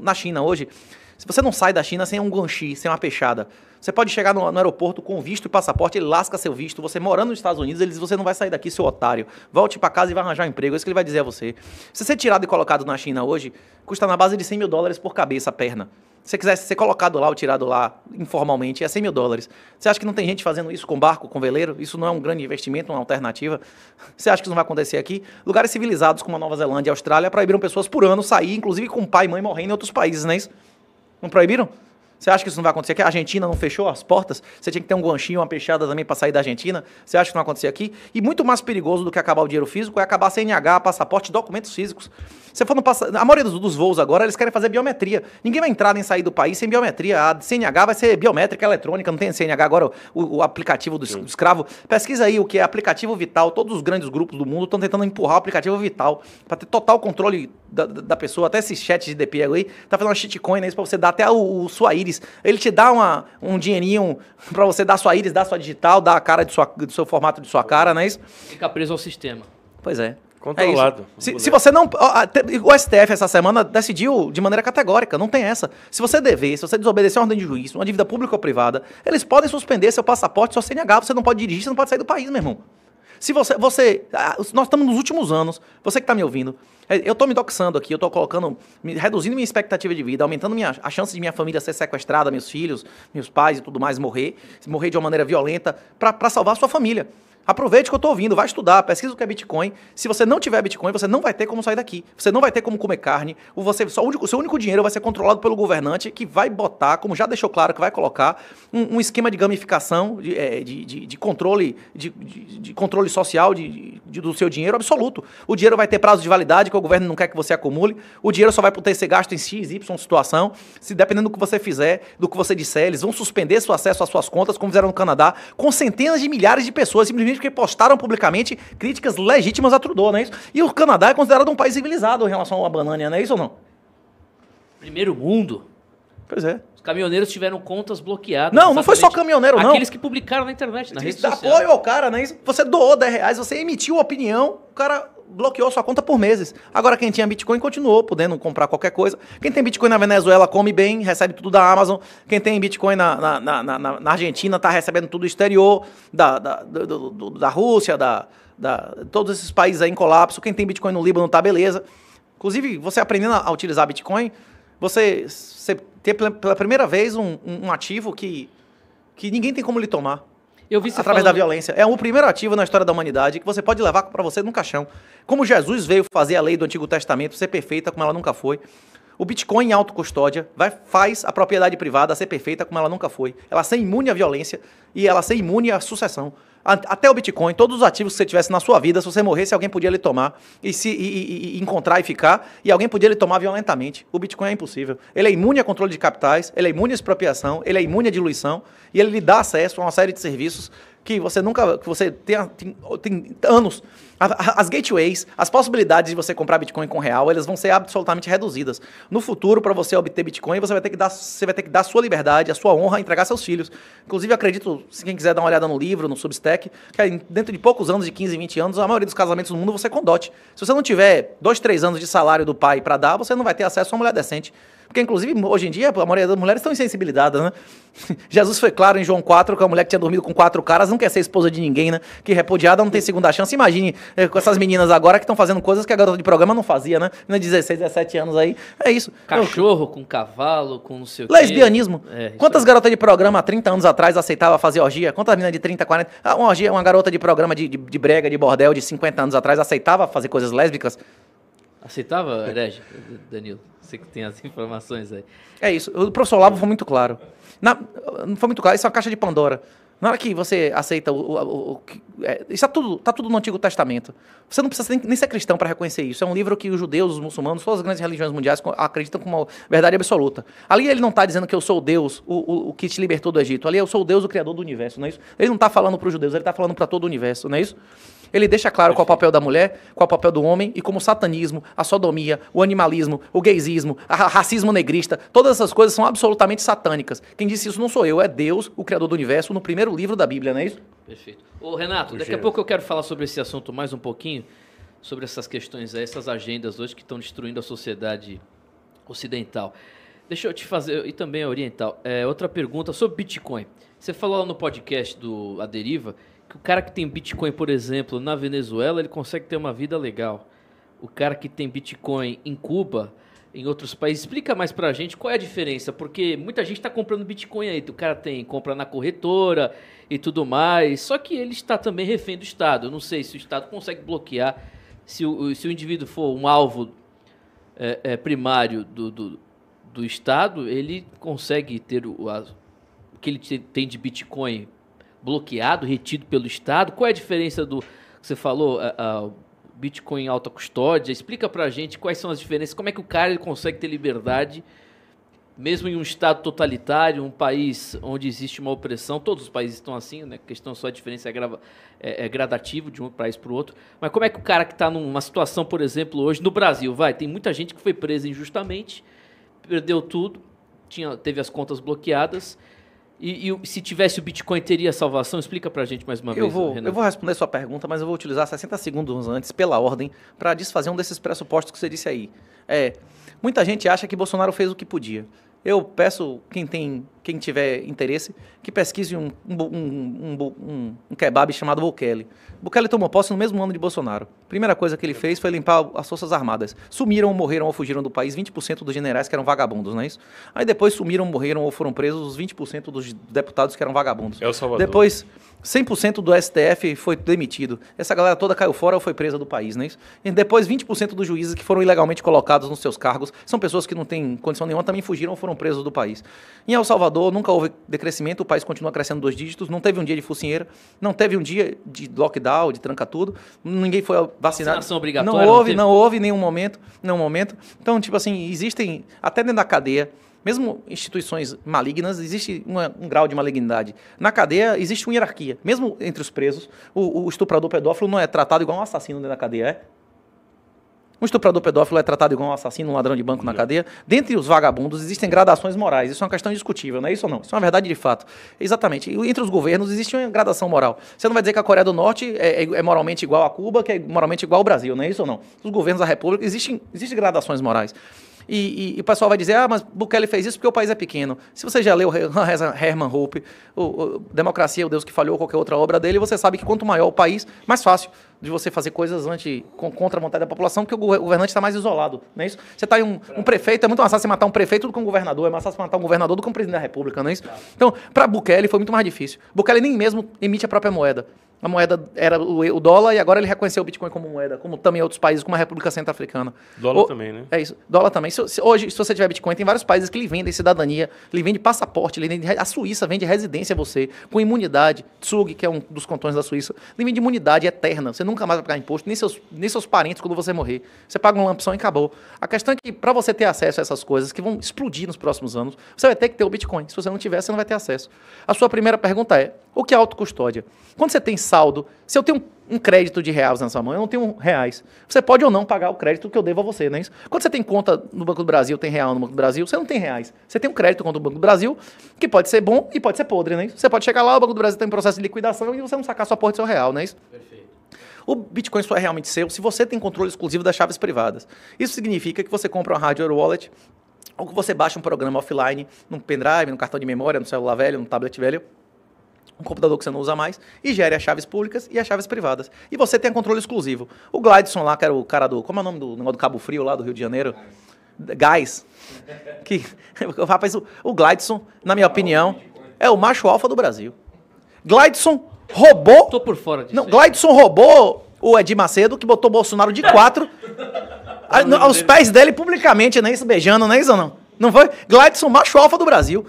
na China hoje, se você não sai da China sem um guanxi, sem uma peixada, você pode chegar no, no aeroporto com visto e passaporte, ele lasca seu visto. Você morando nos Estados Unidos, ele diz: você não vai sair daqui, seu otário. Volte para casa e vai arranjar um emprego. É isso que ele vai dizer a você. Se você ser tirado e colocado na China hoje, custa na base de 100 mil dólares por cabeça a perna. Se você quisesse ser colocado lá ou tirado lá informalmente, é 100 mil dólares. Você acha que não tem gente fazendo isso com barco, com veleiro? Isso não é um grande investimento, é uma alternativa? Você acha que isso não vai acontecer aqui? Lugares civilizados como a Nova Zelândia e Austrália proibiram pessoas por ano sair, inclusive com pai e mãe morrendo em outros países, não é isso? Não proibiram? Você acha que isso não vai acontecer aqui? A Argentina não fechou as portas? Você tinha que ter um ganchinho, uma peixada também para sair da Argentina? Você acha que não vai acontecer aqui? E muito mais perigoso do que acabar o dinheiro físico é acabar CNH, passaporte, documentos físicos. Você for no pass... A maioria dos, dos voos agora, eles querem fazer biometria. Ninguém vai entrar nem sair do país sem biometria. A CNH vai ser biométrica eletrônica, não tem CNH agora o, o aplicativo do, do, escravo. Pesquisa aí o que é aplicativo vital. Todos os grandes grupos do mundo estão tentando empurrar o aplicativo vital para ter total controle da, da pessoa, até esse chat de DP aí, tá fazendo uma shitcoin né isso pra você dar até o, o sua íris. Ele te dá uma, um dinheirinho pra você dar sua íris, dar sua digital, dar a cara de sua, do seu formato de sua cara, não é isso? Fica preso ao sistema. Pois é. Controlado. É se, se, você não. O STF essa semana decidiu de maneira categórica, não tem essa. Se você dever, se você desobedecer a ordem de juiz, uma dívida pública ou privada, eles podem suspender seu passaporte, seu CNH, você não pode dirigir, você não pode sair do país, meu irmão. Se você. você ah, nós estamos nos últimos anos, você que está me ouvindo, é, eu estou me doxando aqui, eu estou colocando. reduzindo minha expectativa de vida, aumentando minha, a chance de minha família ser sequestrada, meus filhos, meus pais e tudo mais morrer, morrer de uma maneira violenta, para salvar a sua família. Aproveite que eu estou ouvindo, vai estudar, pesquisa o que é Bitcoin. Se você não tiver Bitcoin, você não vai ter como sair daqui. Você não vai ter como comer carne. Você, só o seu único dinheiro vai ser controlado pelo governante que vai botar, como já deixou claro que vai colocar, um, um esquema de gamificação, de, é, de, de, de controle, de, de, controle social de, do seu dinheiro absoluto. O dinheiro vai ter prazo de validade, que o governo não quer que você acumule. O dinheiro só vai poder ser gasto em X, Y situação. Se dependendo do que você fizer, do que você disser, eles vão suspender seu acesso às suas contas, como fizeram no Canadá, com centenas de milhares de pessoas simplesmente crítica, porque postaram publicamente críticas legítimas a Trudeau, não é isso? E o Canadá é considerado um país civilizado em relação à banana, não é isso ou não? Primeiro mundo. Pois é. Os caminhoneiros tiveram contas bloqueadas. Não, não foi só caminhoneiro, não. Aqueles que publicaram na internet, na Eles rede social. Apoio ao cara, né? Você doou 10 reais, você emitiu opinião, o cara bloqueou sua conta por meses. Agora quem tinha Bitcoin continuou podendo comprar qualquer coisa. Quem tem Bitcoin na Venezuela come bem, recebe tudo da Amazon. Quem tem Bitcoin na, na, na, na Argentina está recebendo tudo do exterior, da, da, do, do, da Rússia, da, da, todos esses países aí em colapso. Quem tem Bitcoin no Líbano tá beleza. Inclusive, você aprendendo a utilizar Bitcoin, você, você ter pela primeira vez um, um ativo que, que ninguém tem como lhe tomar. Eu vi Através falando... da violência. É o primeiro ativo na história da humanidade que você pode levar para você no caixão. Como Jesus veio fazer a lei do Antigo Testamento ser perfeita como ela nunca foi. O Bitcoin em autocustódia vai, faz a propriedade privada ser perfeita como ela nunca foi. Ela ser imune à violência e ela ser imune à sucessão até o Bitcoin, todos os ativos que você tivesse na sua vida, se você morresse, alguém podia lhe tomar e se e, e, e encontrar e ficar, e alguém podia lhe tomar violentamente. O Bitcoin é impossível. Ele é imune a controle de capitais, ele é imune à expropriação, ele é imune à diluição, e ele lhe dá acesso a uma série de serviços que você nunca. que você tenha, tem, tem anos. As gateways, as possibilidades de você comprar Bitcoin com real, elas vão ser absolutamente reduzidas. No futuro, para você obter Bitcoin, você vai ter que dar, você vai ter que dar a sua liberdade, a sua honra, entregar seus filhos. Inclusive, acredito, se quem quiser dar uma olhada no livro, no Substack, que é dentro de poucos anos, de 15, 20 anos, a maioria dos casamentos no mundo você com dote. Se você não tiver dois, três anos de salário do pai para dar, você não vai ter acesso a uma mulher decente. Porque, inclusive, hoje em dia, a maioria das mulheres estão insensibilizadas, né? Jesus foi claro em João 4 que a mulher que tinha dormido com quatro caras não quer ser esposa de ninguém, né? Que repudiada não tem segunda chance. Imagine é, com essas meninas agora que estão fazendo coisas que a garota de programa não fazia, né? Não 16, 17 anos aí. É isso. Cachorro Eu... com cavalo, com não sei o quê. Lesbianismo. É, Quantas é. garotas de programa há 30 anos atrás aceitava fazer orgia? Quantas meninas de 30, 40? Ah, uma orgia, uma garota de programa de, de, de brega, de bordel de 50 anos atrás aceitava fazer coisas lésbicas? Aceitava, herege, Danilo? Você que tem as informações aí. É isso. O professor Lavo foi muito claro. Na, não foi muito claro, isso é uma caixa de Pandora. Na hora que você aceita o. o, o é, isso está tudo, tá tudo no Antigo Testamento. Você não precisa nem, nem ser cristão para reconhecer isso. É um livro que os judeus, os muçulmanos, todas as grandes religiões mundiais acreditam como uma verdade absoluta. Ali ele não está dizendo que eu sou Deus, o, o, que te libertou do Egito. Ali eu sou Deus, o Criador do universo, não é isso? Ele não está falando para os judeus, ele está falando para todo o universo, não é isso? Ele deixa claro qual é o papel da mulher, qual é o papel do homem e como o satanismo, a sodomia, o animalismo, o gaysismo, o racismo negrista, todas essas coisas são absolutamente satânicas. Quem disse isso não sou eu, é Deus, o Criador do Universo, no primeiro livro da Bíblia, não é isso? Perfeito. Ô, Renato, daqui a pouco eu quero falar sobre esse assunto mais um pouquinho, sobre essas questões, essas agendas hoje que estão destruindo a sociedade ocidental. Deixa eu te fazer, e também a oriental, é, outra pergunta sobre Bitcoin. Você falou lá no podcast do A Deriva o cara que tem Bitcoin, por exemplo, na Venezuela, ele consegue ter uma vida legal. O cara que tem Bitcoin em Cuba, em outros países. Explica mais pra gente qual é a diferença, porque muita gente está comprando Bitcoin aí. O cara tem compra na corretora e tudo mais. Só que ele está também refém do Estado. Eu não sei se o Estado consegue bloquear. Se o, se o indivíduo for um alvo é, é, primário do, do, do, Estado, ele consegue ter o, a, o que ele tem de Bitcoin bloqueado, retido pelo Estado? Qual é a diferença do que você falou, a, a Bitcoin alta custódia? Explica para a gente quais são as diferenças, como é que o cara ele consegue ter liberdade, mesmo em um Estado totalitário, um país onde existe uma opressão, todos os países estão assim, né? a questão só a diferença é, grava, é, é gradativa de um país para o outro, mas como é que o cara que está numa situação, por exemplo, hoje no Brasil, vai, tem muita gente que foi presa injustamente, perdeu tudo, tinha, teve as contas bloqueadas e, e, se tivesse o Bitcoin, teria salvação? Explica para a gente mais uma eu vez, vou, Renan. Eu vou responder sua pergunta, mas eu vou utilizar 60 segundos antes, pela ordem, para desfazer um desses pressupostos que você disse aí. É, muita gente acha que Bolsonaro fez o que podia. Eu peço quem tem quem tiver interesse, que pesquise um, um, um, um, um kebab chamado Bukele. Bukele tomou posse no mesmo ano de Bolsonaro. Primeira coisa que ele fez foi limpar as Forças Armadas. Sumiram, morreram ou fugiram do país 20% dos generais que eram vagabundos, não é isso? Aí depois sumiram, morreram ou foram presos os 20% dos deputados que eram vagabundos. É o Salvador. Depois, 100% do STF foi demitido. Essa galera toda caiu fora ou foi presa do país, não é isso? E depois, 20% dos juízes que foram ilegalmente colocados nos seus cargos são pessoas que não têm condição nenhuma, também fugiram ou foram presos do país. Em El Salvador, Salvador nunca houve decrescimento, o país continua crescendo dois dígitos, não teve um dia de focinheira, não teve um dia de lockdown, de tranca tudo, ninguém foi vacinado. Vacinação obrigatória. Não houve, não, não houve nenhum momento, nenhum momento. Então, tipo assim, existem até dentro da cadeia mesmo instituições malignas, existe um grau de malignidade. Na cadeia, existe uma hierarquia. Mesmo entre os presos, o, o estuprador pedófilo não é tratado igual um assassino dentro da cadeia, é? Um estuprador pedófilo é tratado igual um assassino, um ladrão de banco na cadeia. Dentre os vagabundos existem gradações morais. Isso é uma questão discutível, não é isso ou não? Isso é uma verdade de fato. Exatamente. E entre os governos existe uma gradação moral. Você não vai dizer que a Coreia do Norte é, é, é moralmente igual a Cuba, que é moralmente igual ao Brasil, não é isso ou não? Os governos da República existem, existem gradações morais. E, e, e, o pessoal vai dizer, ah, mas Bukele fez isso porque o país é pequeno. Se você já leu Herman Hoppe, o, o Democracia, o Deus que Falhou, qualquer outra obra dele, você sabe que quanto maior o país, mais fácil de você fazer coisas anti, contra a vontade da população, porque o governante está mais isolado, não é isso? Você está em um, um, prefeito, é muito mais fácil matar um prefeito do que um governador, é mais fácil matar um governador do que um presidente da república, não é isso? Então, para Bukele foi muito mais difícil. Bukele nem mesmo emite a própria moeda a moeda era o, dólar e agora ele reconheceu o Bitcoin como moeda, como também outros países, como a República Centro-Africana. Dólar o, também, né? É isso. Dólar também. Se, se, hoje, se você tiver Bitcoin, tem vários países que lhe vendem cidadania, lhe vende passaporte, lhe vende, a Suíça vende residência a você, com imunidade. Tsug, que é um dos cantões da Suíça, lhe vende imunidade eterna. Você nunca mais vai pagar imposto, nem seus, nem seus parentes quando você morrer. Você paga uma lampção e acabou. A questão é que para você ter acesso a essas coisas que vão explodir nos próximos anos, você vai ter que ter o Bitcoin. Se você não tiver, você não vai ter acesso. A sua primeira pergunta é: o que é autocustódia? Quando você tem saldo, se eu tenho um crédito de reais na sua mão, eu não tenho reais. Você pode ou não pagar o crédito que eu devo a você, não é isso? Quando você tem conta no Banco do Brasil, tem real no Banco do Brasil, você não tem reais. Você tem um crédito contra o Banco do Brasil, que pode ser bom e pode ser podre, não é isso? Você pode chegar lá, o Banco do Brasil tem um processo de liquidação e você não sacar sua porra do seu real, não é isso? Perfeito. O Bitcoin só é realmente seu se você tem controle exclusivo das chaves privadas. Isso significa que você compra uma hardware wallet ou que você baixa um programa offline, num pendrive, num cartão de memória, no celular velho, num tablet velho, um computador que você não usa mais, e gere as chaves públicas e as chaves privadas. E você tem controle exclusivo. O Glidson lá, que era o cara do. Como é o nome do negócio do Cabo Frio lá do Rio de Janeiro? Gás. Que, rapaz, o, o Glidson, na minha opinião, é o macho alfa do Brasil. Glidson roubou. Tô por fora disso. Não, Glidson roubou o Edir Macedo, que botou Bolsonaro de quatro. a, aos pés dele publicamente, nem né, isso beijando, nem né, isso não. Não foi? Glidson, macho alfa do Brasil.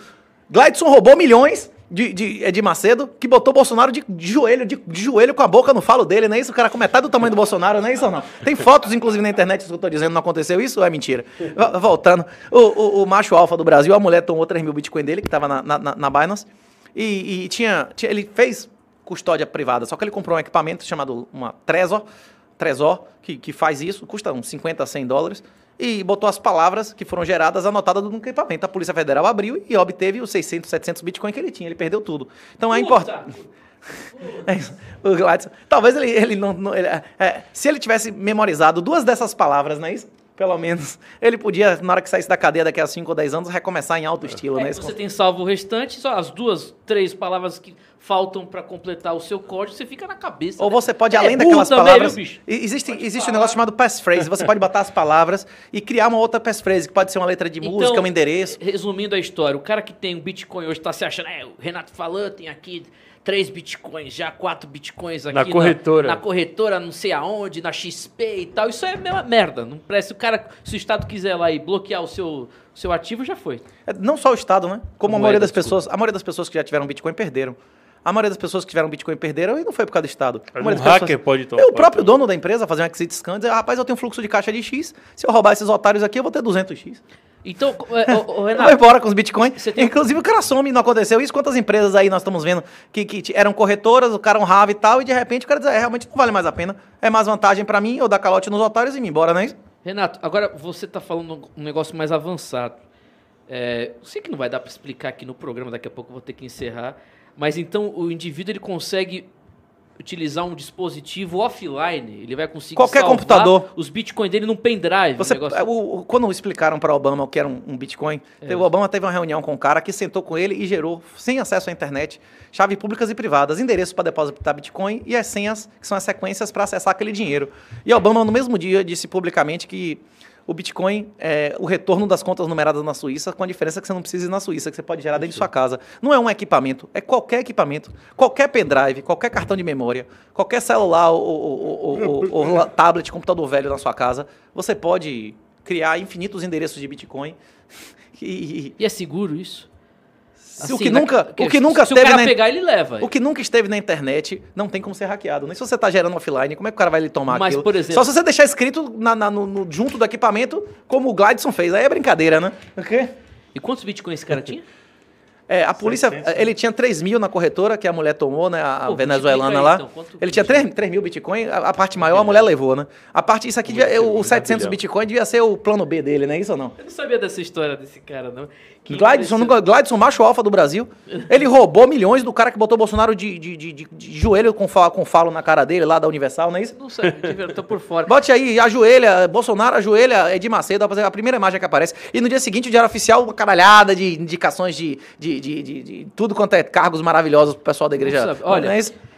Glidson roubou milhões de, de, é de Macedo, que botou Bolsonaro de, joelho, de, de, joelho com a boca no falo dele, não é isso? O cara com metade do tamanho do Bolsonaro, não é isso ou não? Tem fotos, inclusive, na internet, isso que eu tô dizendo, não aconteceu isso ou é mentira? Voltando, o, o, o, macho alfa do Brasil, a mulher tomou 3 mil Bitcoin dele, que tava na, na, na Binance, e, e tinha, tinha, ele fez custódia privada, só que ele comprou um equipamento chamado uma Trezor, Trezor, que, que faz isso, custa uns 50, 100 dólares, e botou as palavras que foram geradas anotadas no equipamento. A Polícia Federal abriu e obteve os 600, 700 bitcoins que ele tinha. Ele perdeu tudo. Então é importante. É o Gladson. Talvez ele, ele não. não ele, é, se ele tivesse memorizado duas dessas palavras, não é isso? Pelo menos. Ele podia, na hora que saísse da cadeia daqui a 5 ou 10 anos, recomeçar em alto é. estilo, é. né? Você tem salvo o restante, só as duas, três palavras que faltam para completar o seu código, você fica na cabeça. Ou né? você pode, é além é daquelas também, palavras. Viu, existe existe um negócio chamado passphrase. Você pode botar as palavras e criar uma outra passphrase, que pode ser uma letra de então, música, um endereço. Resumindo a história, o cara que tem um Bitcoin hoje está se achando, é, o Renato falou, tem aqui três bitcoins, já quatro bitcoins aqui. Na corretora. Na, na, corretora, não sei aonde, na XP e tal. Isso é mesma merda. Não presta. O cara, se o Estado quiser lá e bloquear o seu, o seu ativo já foi. É, não só o Estado, né? Como a, a maioria das desculpa. pessoas, a maioria das pessoas que já tiveram Bitcoin perderam. A maioria das pessoas que tiveram Bitcoin perderam e não foi por causa do Estado. Um hacker pessoas... pode tomar. É, o próprio dono da empresa fazer um exit scan e dizer, rapaz, eu tenho um fluxo de caixa de X, se eu roubar esses otários aqui, eu vou ter 200X. Então, o, é, o Renato... eu embora com os Bitcoins. Tem... Inclusive, o cara some, não aconteceu isso. Quantas empresas aí nós estamos vendo que, que eram corretoras, o cara honrava e tal, e de repente o cara diz, é, realmente não vale mais a pena, é mais vantagem para mim, eu dar calote nos otários e me embora, não é isso? Renato, agora você está falando um negócio mais avançado. É, sei que não vai dar para explicar aqui no programa, daqui a pouco eu vou ter que encerrar. Mas então o indivíduo ele consegue utilizar um dispositivo offline, ele vai conseguir Qualquer computador. os bitcoins dele num pendrive. Você, um é, o, o, quando explicaram para Obama o que era um, um bitcoin, é. o Obama teve uma reunião com um cara que sentou com ele e gerou, sem acesso à internet, chaves públicas e privadas, endereços para depositar bitcoin e as senhas, que são as sequências para acessar aquele dinheiro. E Obama, no mesmo dia, disse publicamente que o Bitcoin, é, o retorno das contas numeradas na Suíça, com a diferença que você não precisa ir na Suíça, que você pode gerar dentro de sua casa. Não é um equipamento, é qualquer equipamento, qualquer pendrive, qualquer cartão de memória, qualquer celular ou, ou, ou, ou tablet, computador velho na sua casa, você pode criar infinitos endereços de Bitcoin. E, e é seguro isso? Assim, o que né? nunca, o que nunca se, o cara na, pegar, ele leva. O que nunca esteve na internet não tem como ser hackeado. Nem né? se você está gerando offline, como é que o cara vai lhe tomar Mas, aquilo? Por exemplo, Só se você deixar escrito na, na, no, no, junto do equipamento, como o Gladson fez. Aí é brincadeira, né? Okay? E quantos bitcoins esse cara tinha? É, a polícia, ele tinha 3 mil na corretora, que a mulher tomou, né? A Pô, venezuelana aí, lá. Então, ele tinha 3, 3 mil bitcoin, a, a parte maior é. a mulher levou, né? A parte, isso aqui, devia, o 700 bitcoin devia ser o plano B dele, né? Isso ou não? Eu não sabia dessa história desse cara, não. Que Gladson macho alfa do Brasil. Ele roubou milhões do cara que botou Bolsonaro de, de, de, de, de joelho com, falo, com falo na cara dele, lá da Universal, não é isso? Não sei, tô por fora. Bote aí, ajoelha, Bolsonaro ajoelha, Edir Macedo, a primeira imagem que aparece. E no dia seguinte, o Diário Oficial, uma caralhada de indicações de, de de, de, de, tudo quanto é cargos maravilhosos pro pessoal da igreja. Olha,